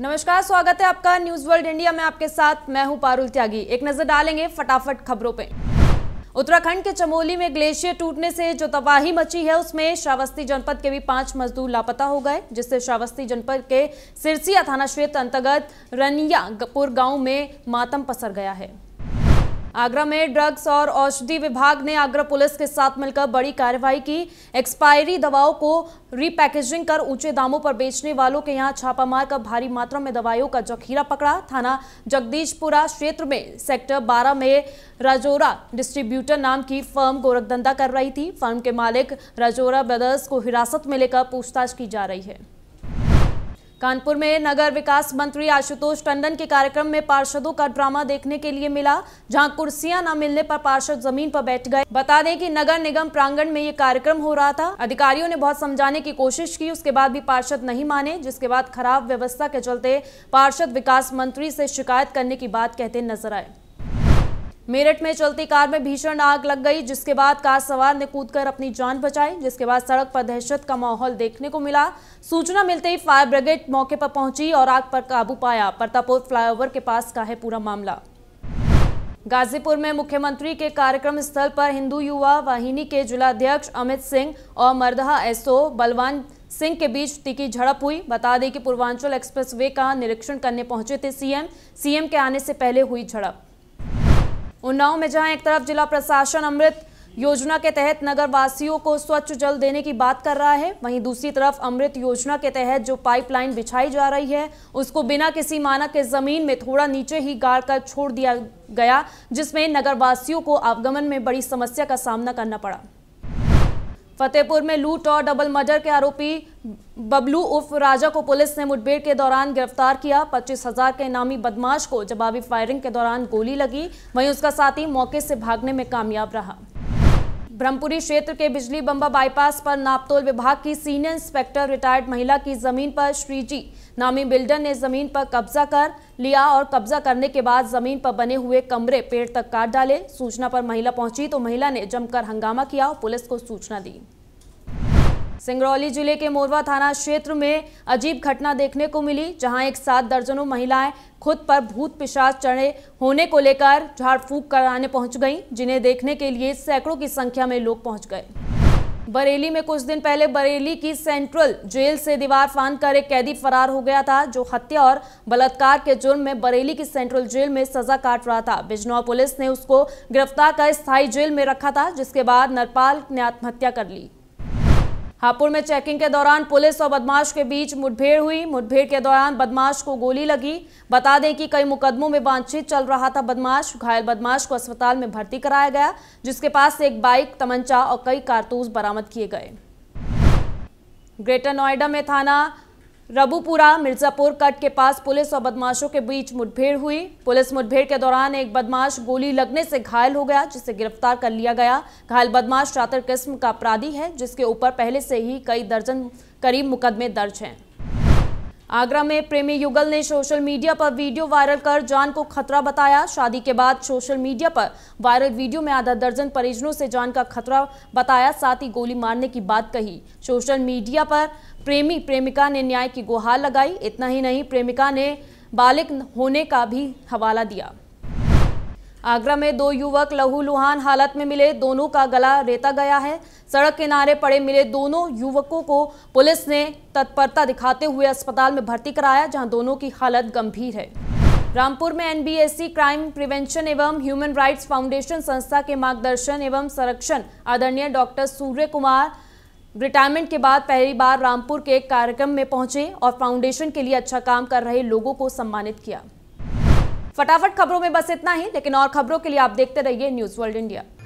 नमस्कार स्वागत है आपका न्यूज वर्ल्ड इंडिया में आपके साथ मैं हूं पारुल त्यागी एक नजर डालेंगे फटाफट खबरों पे उत्तराखंड के चमोली में ग्लेशियर टूटने से जो तबाही मची है उसमें श्रावस्ती जनपद के भी पांच मजदूर लापता हो गए जिससे श्रावस्ती जनपद के सिरसिया थाना क्षेत्र अंतर्गत रनियापुर गांव में मातम पसर गया है आगरा में ड्रग्स और औषधि विभाग ने आगरा पुलिस के साथ मिलकर बड़ी कार्रवाई की एक्सपायरी दवाओं को रीपैकेजिंग कर ऊंचे दामों पर बेचने वालों के यहां छापामार कर भारी मात्रा में दवाइयों का जखीरा पकड़ा थाना जगदीशपुरा क्षेत्र में सेक्टर 12 में राजोरा डिस्ट्रीब्यूटर नाम की फर्म गोरखधंधा कर रही थी फर्म के मालिक राजोरा ब्रदर्स को हिरासत में लेकर पूछताछ की जा रही है कानपुर में नगर विकास मंत्री आशुतोष टंडन के कार्यक्रम में पार्षदों का ड्रामा देखने के लिए मिला जहां कुर्सियां न मिलने पर पार्षद जमीन पर बैठ गए बता दें कि नगर निगम प्रांगण में ये कार्यक्रम हो रहा था अधिकारियों ने बहुत समझाने की कोशिश की उसके बाद भी पार्षद नहीं माने जिसके बाद खराब व्यवस्था के चलते पार्षद विकास मंत्री से शिकायत करने की बात कहते नजर आए मेरठ में चलती कार में भीषण आग लग गई जिसके बाद कार सवार ने कूदकर अपनी जान बचाई जिसके बाद सड़क पर दहशत का माहौल देखने को मिला सूचना मिलते ही फायर ब्रिगेड मौके पर पहुंची और आग पर काबू पाया परतापुर फ्लाईओवर के पास का है पूरा मामला गाजीपुर में मुख्यमंत्री के कार्यक्रम स्थल पर हिंदू युवा वाहिनी के जिलाध्यक्ष अमित सिंह और मरदहा एसओ बलवान सिंह के बीच तीखी झड़प हुई बता दें कि पूर्वांचल एक्सप्रेसवे का निरीक्षण करने पहुंचे थे सीएम सीएम के आने से पहले हुई झड़प उन्नाव में जहां एक तरफ जिला प्रशासन अमृत योजना के तहत नगर वासियों को स्वच्छ जल देने की बात कर रहा है वहीं दूसरी तरफ अमृत योजना के तहत जो पाइपलाइन बिछाई जा रही है उसको बिना किसी मानक के जमीन में थोड़ा नीचे ही गाड़ कर छोड़ दिया गया जिसमें नगर वासियों को आवागमन में बड़ी समस्या का सामना करना पड़ा फतेहपुर में लूट और डबल मर्डर के आरोपी बबलू उर्फ राजा को पुलिस ने मुठभेड़ के दौरान गिरफ्तार किया पच्चीस हजार के इनामी बदमाश को जवाबी फायरिंग के दौरान गोली लगी वहीं उसका साथी मौके से भागने में कामयाब रहा ब्रह्मपुरी क्षेत्र के बिजली बम्बा बाईपास पर नापतोल विभाग की सीनियर इंस्पेक्टर रिटायर्ड महिला की जमीन पर श्रीजी नामी बिल्डर ने जमीन पर कब्जा कर लिया और कब्जा करने के बाद जमीन पर बने हुए कमरे पेड़ तक काट डाले सूचना पर महिला पहुंची तो महिला ने जमकर हंगामा किया और पुलिस को सूचना दी सिंगरौली जिले के मोरवा थाना क्षेत्र में अजीब घटना देखने को मिली जहां एक साथ दर्जनों महिलाएं खुद पर भूत पिशाच चढ़े होने को लेकर झाड़ फूक कराने पहुंच गईं जिन्हें देखने के लिए सैकड़ों की संख्या में लोग पहुंच गए बरेली में कुछ दिन पहले बरेली की सेंट्रल जेल से दीवार फान कर एक कैदी फरार हो गया था जो हत्या और बलात्कार के जुर्म में बरेली की सेंट्रल जेल में सजा काट रहा था बिजनौर पुलिस ने उसको गिरफ्तार कर स्थायी जेल में रखा था जिसके बाद नरपाल ने आत्महत्या कर ली हापुड़ में चेकिंग के दौरान पुलिस और बदमाश के बीच मुठभेड़ हुई मुठभेड़ के दौरान बदमाश को गोली लगी बता दें कि कई मुकदमों में बातचीत चल रहा था बदमाश घायल बदमाश को अस्पताल में भर्ती कराया गया जिसके पास से एक बाइक तमंचा और कई कारतूस बरामद किए गए ग्रेटर नोएडा में थाना रबुपुरा मिर्जापुर कट के पास पुलिस और बदमाशों के बीच मुठभेड़ हुई पुलिस मुठभेड़ के दौरान एक बदमाश गोली लगने से घायल हो गया जिसे गिरफ्तार कर लिया गया घायल बदमाश चातर किस्म का अपराधी है जिसके ऊपर पहले से ही कई दर्जन करीब मुकदमे दर्ज हैं आगरा में प्रेमी युगल ने सोशल मीडिया पर वीडियो वायरल कर जान को खतरा बताया शादी के बाद सोशल मीडिया पर वायरल वीडियो में आधा दर्जन परिजनों से जान का खतरा बताया साथ ही गोली मारने की बात कही सोशल मीडिया पर प्रेमी प्रेमिका ने न्याय की गुहार लगाई इतना ही नहीं प्रेमिका ने बालिक होने का भी हवाला दिया आगरा में दो युवक लहूलुहान हालत में मिले दोनों का गला रेता गया है सड़क किनारे पड़े मिले दोनों युवकों को पुलिस ने तत्परता दिखाते हुए अस्पताल में भर्ती कराया जहां दोनों की हालत गंभीर है रामपुर में एनबीएससी क्राइम प्रिवेंशन एवं ह्यूमन राइट्स फाउंडेशन संस्था के मार्गदर्शन एवं संरक्षण आदरणीय डॉक्टर सूर्य कुमार रिटायरमेंट के बाद पहली बार रामपुर के एक कार्यक्रम में पहुंचे और फाउंडेशन के लिए अच्छा काम कर रहे लोगों को सम्मानित किया फटाफट खबरों में बस इतना ही लेकिन और खबरों के लिए आप देखते रहिए न्यूज वर्ल्ड इंडिया